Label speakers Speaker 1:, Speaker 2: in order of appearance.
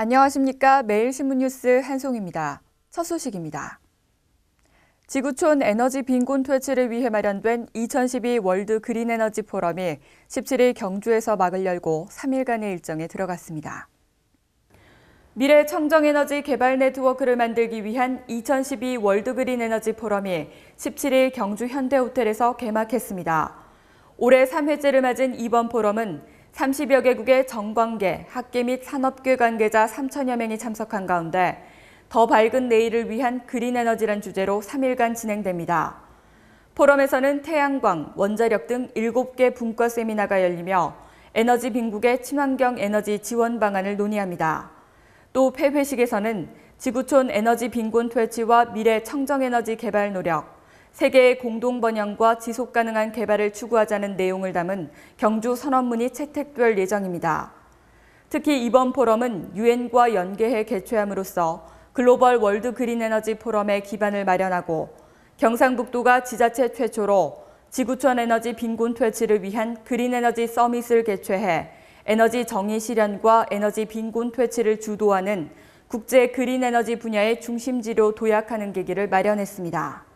Speaker 1: 안녕하십니까. 매일신문 뉴스 한송입니다. 첫 소식입니다. 지구촌 에너지 빈곤 퇴치를 위해 마련된 2012 월드 그린 에너지 포럼이 17일 경주에서 막을 열고 3일간의 일정에 들어갔습니다. 미래 청정 에너지 개발 네트워크를 만들기 위한 2012 월드 그린 에너지 포럼이 17일 경주 현대 호텔에서 개막했습니다. 올해 3회째를 맞은 이번 포럼은 30여 개국의 정관계, 학계 및 산업계 관계자 3천여 명이 참석한 가운데 더 밝은 내일을 위한 그린 에너지란 주제로 3일간 진행됩니다. 포럼에서는 태양광, 원자력 등 7개 분과 세미나가 열리며 에너지 빈국의 친환경 에너지 지원 방안을 논의합니다. 또 폐회식에서는 지구촌 에너지 빈곤 퇴치와 미래 청정 에너지 개발 노력, 세계의 공동 번영과 지속 가능한 개발을 추구하자는 내용을 담은 경주 선언문이 채택될 예정입니다. 특히 이번 포럼은 유엔과 연계해 개최함으로써 글로벌 월드 그린 에너지 포럼의 기반을 마련하고 경상북도가 지자체 최초로 지구촌 에너지 빈곤 퇴치를 위한 그린 에너지 서밋을 개최해 에너지 정의 실현과 에너지 빈곤 퇴치를 주도하는 국제 그린 에너지 분야의 중심지로 도약하는 계기를 마련했습니다.